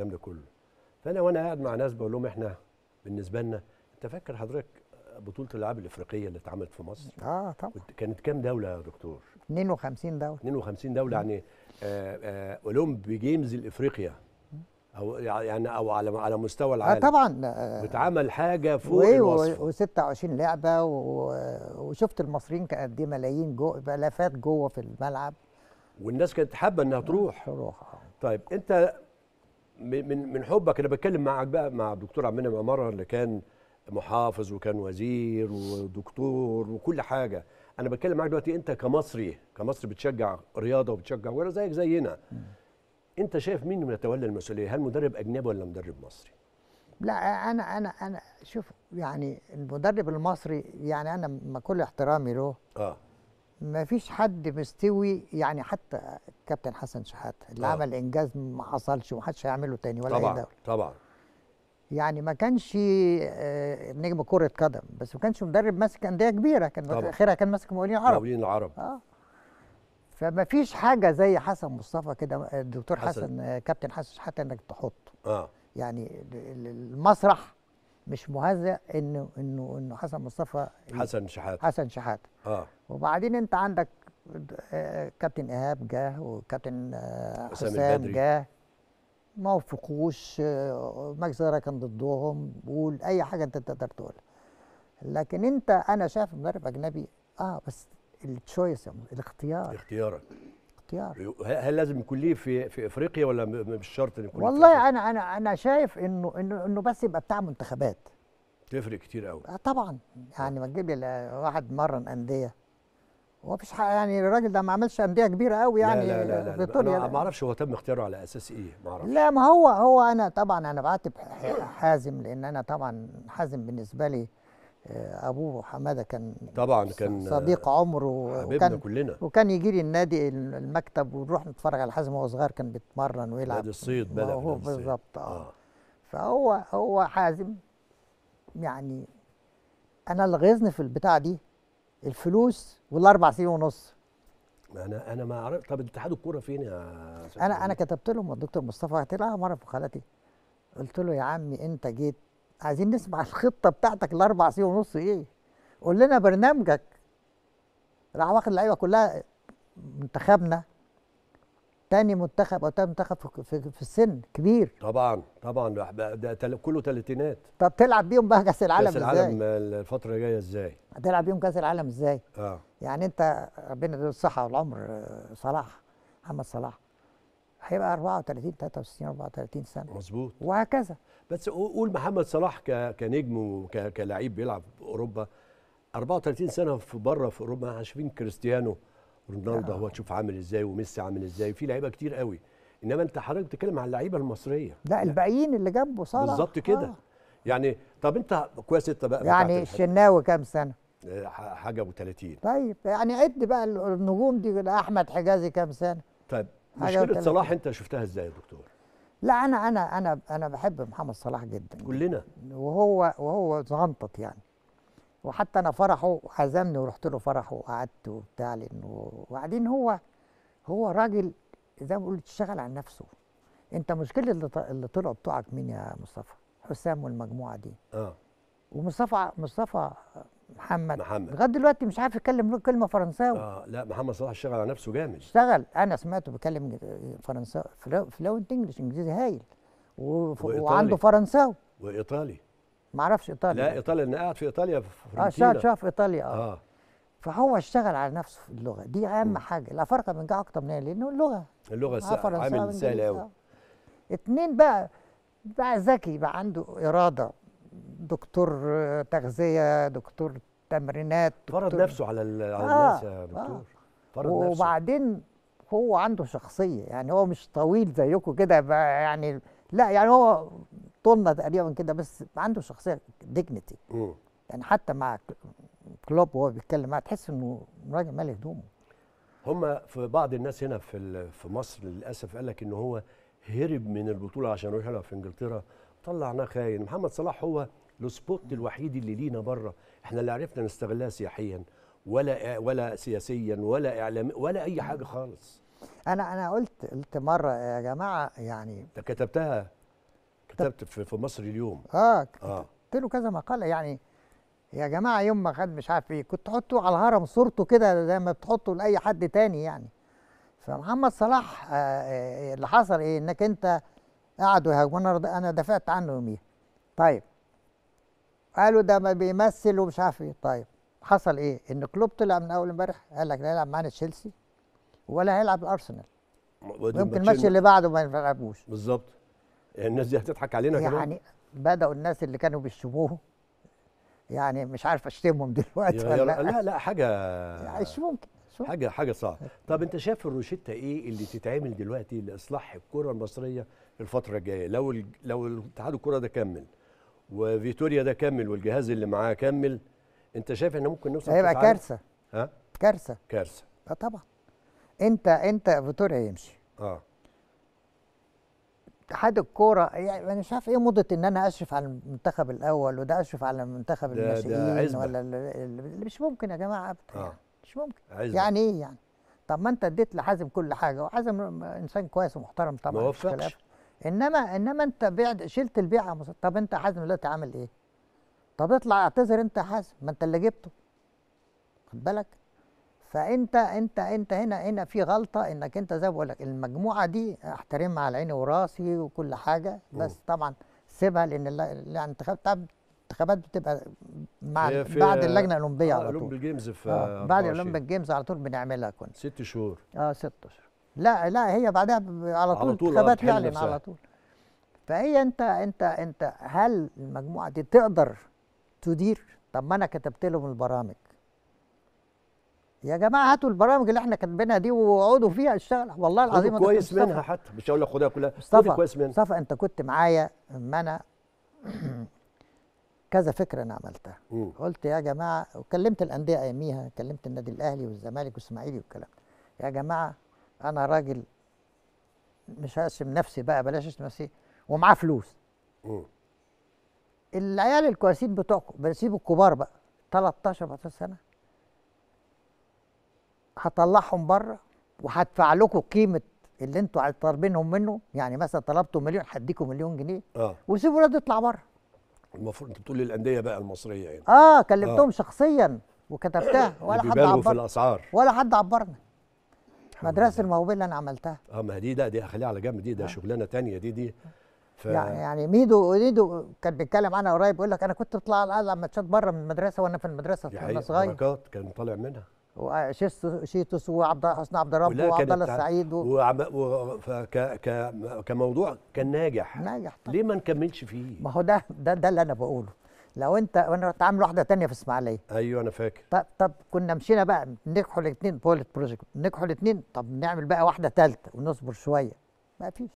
والكلام ده كله فانا وانا قاعد مع ناس بقول لهم احنا بالنسبه لنا انت فاكر حضرتك بطوله الالعاب الافريقيه اللي اتعملت في مصر اه طبعا كانت كام دوله يا دكتور 52 دوله 52 دوله يعني اولمبي آه، جيمز آه، الافريقيا او يعني او على على مستوى آه، العالم آه طبعا واتعمل حاجه فوق الوصف و26 لعبه وشفت المصريين قد ايه ملايين جو الافات جوه في الملعب والناس كانت حابه انها تروح تروح طيب انت من من حبك انا بتكلم معك بقى مع الدكتور عبد المنعم عماره اللي كان محافظ وكان وزير ودكتور وكل حاجه انا بتكلم معاك دلوقتي انت كمصري كمصري بتشجع رياضه وبتشجع ولا زيك زينا انت شايف مين يتولى المسؤوليه هل مدرب اجنبي ولا مدرب مصري لا انا انا انا شوف يعني المدرب المصري يعني انا ما كل احترامي له اه ما فيش حد مستوي يعني حتى كابتن حسن شحاته اللي طبعا. عمل انجاز ما حصلش ومحدش هيعمله تاني ولا طبعا. اي دوله طبعا يعني ما كانش آه، نجم كره قدم بس ما كانش مدرب ماسك انديه كبيره كان اخرها كان ماسك مقاولين العرب مقاولين العرب اه فما فيش حاجه زي حسن مصطفى كده الدكتور آه، حسن, حسن آه، كابتن حسن شحاته انك تحط اه يعني المسرح مش مهزأ انه انه انه حسن مصطفى حسن شحاته حسن شحاته اه وبعدين انت عندك آه، كابتن ايهاب جه وكابتن آه، حسام جه ما وفقوش آه، مجلس الاداره كان ضدهم قول اي حاجه انت تقدر تقولها لكن انت انا شايف مدرب اجنبي اه بس التشويس الاختيار اختيارك اختيار هل لازم يكون ليه في في افريقيا ولا مش شرط يكون والله انا انا انا شايف انه انه انه بس يبقى بتاع منتخبات تفرق كتير قوي آه، طبعا يعني ما تجيب لي واحد مرن انديه هو مفيش حق يعني الراجل ده ما عملش انديه كبيره قوي يعني لا لا لا, لا, لا. ما اعرفش هو تم اختياره على اساس ايه ما اعرفش لا ما هو هو انا طبعا انا بعاتب حازم لان انا طبعا حازم بالنسبه لي ابوه حماده كان طبعا كان صديق عمره وكان كلنا وكان يجي لي النادي المكتب ونروح نتفرج على حازم وهو صغير كان بيتمرن ويلعب نادي الصيد بدا هو بالظبط آه. اه فهو هو حازم يعني انا اللي غيظني في البتاع دي الفلوس والاربع سنين ونص انا انا ما اعرف طب اتحاد الكوره فين يا انا انا كتبت لهم الدكتور مصطفى هتلاقيها مره في خالتي قلت له يا عمي انت جيت عايزين نسمع الخطه بتاعتك الاربع سنين ونص ايه قول لنا برنامجك راح واخد اللعيبه كلها منتخبنا تاني منتخب او تاني منتخب في, في, السن كبير طبعا طبعا ده كله تلاتينات طب تلعب بيهم بقى كاس العالم ازاي؟ كاس العالم الفتره الجايه ازاي؟ هتلعب بيهم كاس العالم ازاي؟ اه يعني انت ربنا يديله الصحه والعمر آه، صلاح محمد صلاح هيبقى 34 63 34 سنه مظبوط وهكذا بس قول محمد صلاح كنجم وكلاعب بيلعب في اوروبا 34 سنه في بره في اوروبا احنا شايفين كريستيانو رونالدو آه. هو تشوف عامل ازاي وميسي عامل ازاي في لعيبه كتير قوي انما انت حضرتك بتتكلم عن اللعيبه المصريه لا يعني الباقيين اللي جنبه صلاح بالظبط كده آه. يعني طب انت كويس انت بقى يعني الشناوي كام سنه؟ آه، حاجه و30 طيب يعني عد بقى النجوم دي احمد حجازي كام سنه؟ طيب مشكله صلاح انت شفتها ازاي يا دكتور لا انا انا انا انا بحب محمد صلاح جدا كلنا وهو وهو زنطط يعني وحتى انا فرحه عزمني ورحت له فرحه وقعدت وبتاع لانه وبعدين هو هو راجل زي ما قلت اشتغل على نفسه انت مشكله اللي, اللي طلعوا بتوعك مين يا مصطفى حسام والمجموعه دي اه ومصطفى مصطفى محمد محمد لغايه دلوقتي مش عارف يتكلم كلمه فرنساوي اه لا محمد صلاح اشتغل على نفسه جامد اشتغل انا سمعته بيتكلم فرنساوي فلوينت انجلش انجليزي هايل و... وعنده فرنساوي وايطالي ما اعرفش ايطالي لا ايطالي انا قاعد في ايطاليا في اه شاف شهر في ايطاليا اه, آه. فهو اشتغل على نفسه في اللغه دي اهم حاجه الافارقه بينجحوا اكتر من لانه اللغه اللغه آه، سهل عامل سهل قوي اتنين بقى بقى ذكي بقى عنده اراده دكتور تغذيه دكتور تمرينات دكتور فرض نفسه على, على آه الناس يا آه. دكتور آه فرض نفسه وبعدين هو عنده شخصيه يعني هو مش طويل زيكم كده يعني لا يعني هو طولنا تقريبا كده بس عنده شخصيه ديجنتي يعني حتى مع كلوب وهو بيتكلم معاه تحس انه راجل مالي هدومه هم في بعض الناس هنا في في مصر للاسف قال لك ان هو هرب من البطوله عشان يروح يلعب في انجلترا طلعناه خاين محمد صلاح هو السبوت الوحيد اللي لينا بره احنا اللي عرفنا نستغلها سياحيا ولا ولا سياسيا ولا اعلام ولا اي حاجه خالص انا انا قلت قلت مره يا جماعه يعني انت كتبتها كتبت في, في مصر اليوم آه،, اه كتبت له كذا مقاله يعني يا جماعه يوم ما خد مش عارف ايه كنت تحطوا على الهرم صورته كده زي ما بتحطوا لاي حد تاني يعني فمحمد صلاح آه, آه،, آه، اللي حصل ايه انك انت قعدوا يهاجمونا انا دافعت عنه يوميها طيب قالوا ده ما بيمثل ومش عارف ايه طيب حصل ايه ان كلوب طلع من اول امبارح قال لك لا هيلعب معانا تشيلسي ولا هيلعب الارسنال ممكن الماتش اللي بعده ما يلعبوش بالظبط الناس دي هتضحك علينا يعني كمان يعني بداوا الناس اللي كانوا بيشتموه يعني مش عارف اشتمهم دلوقتي ولا لا لا حاجه يعني مش ممكن نفسه حاجه حاجه صعبه طب انت شايف الروشته ايه اللي تتعمل دلوقتي لاصلاح الكره المصريه الفتره الجايه لو ال... لو اتحاد الكره ده كمل وفيتوريا ده كمل والجهاز اللي معاه كمل انت شايف ان ممكن نوصل هيبقى كارثه ها كارثه كارثه اه طبعا انت انت فيتوريا يمشي اه اتحاد الكوره يعني انا مش عارف ايه موضه ان انا اشرف على المنتخب الاول وده اشرف على منتخب الناشئين ولا اللي مش ممكن يا جماعه ابدا آه. يعني. مش ممكن عزم. يعني ايه يعني طب ما انت اديت لحازم كل حاجه وحازم انسان كويس ومحترم طبعا ما وفقش انما انما انت بعد شلت البيعه طب انت حازم دلوقتي عامل ايه طب اطلع اعتذر انت يا حازم ما انت اللي جبته خد بالك فانت انت انت هنا هنا في غلطه انك انت زي ما بقول لك المجموعه دي احترمها على عيني وراسي وكل حاجه بس أوه. طبعا سيبها لان الانتخاب الانتخابات بتبقى مع بعد اللجنه الاولمبيه آه، على طول جيمز في آه بعد الاولمبيك جيمز على طول بنعملها كنا ست شهور اه ست شهور لا لا هي بعدها على طول آه، انتخابات تعلن يعني، على طول فهي انت انت انت هل المجموعه دي تقدر تدير طب ما انا كتبت لهم البرامج يا جماعه هاتوا البرامج اللي احنا كاتبينها دي واقعدوا فيها اشتغل والله العظيم كويس منها حتى مش هقول لك خدها كلها كويس منها مصطفى انت كنت معايا اما انا كذا فكره انا عملتها مم. قلت يا جماعه وكلمت الانديه اياميها كلمت النادي الاهلي والزمالك والاسماعيلي والكلام يا جماعه انا راجل مش هشتم نفسي بقى بلاش اشتم نفسي ومعاه فلوس مم. العيال الكويسين بتوعكم بسيبوا الكبار بقى 13 14 سنه هطلعهم بره وهدفع لكم قيمه اللي انتوا طالبينهم منه يعني مثلا طلبتوا مليون هديكم مليون جنيه اه وسيبوا الولاد يطلع بره المفروض انت بتقول للانديه بقى المصريه يعني اه, آه. كلمتهم آه. شخصيا وكتبتها ولا حد عبرنا في الاسعار ولا حد عبرنا مدرسه الموهوبين اللي انا عملتها اه ما دي ده دي اخليها على جنب دي ده آه. شغلانه تانية دي دي ف... يعني يعني ميدو ميدو كان بيتكلم عنها قريب يقول لك انا كنت بطلع على ماتشات بره من المدرسه وانا في المدرسه وانا صغير حركات كان طالع منها شيتوس وعبد حسن عبد الرب وعبد الله السعيد و... كموضوع كان ناجح ناجح طبعا. ليه ما نكملش فيه؟ ما هو ده ده ده اللي انا بقوله لو انت وانا كنت عامل واحده تانية في اسماعيليه ايوه انا فاكر طب طب كنا مشينا بقى نجحوا الاثنين بولت بروجكت نجحوا الاثنين طب نعمل بقى واحده ثالثه ونصبر شويه ما فيش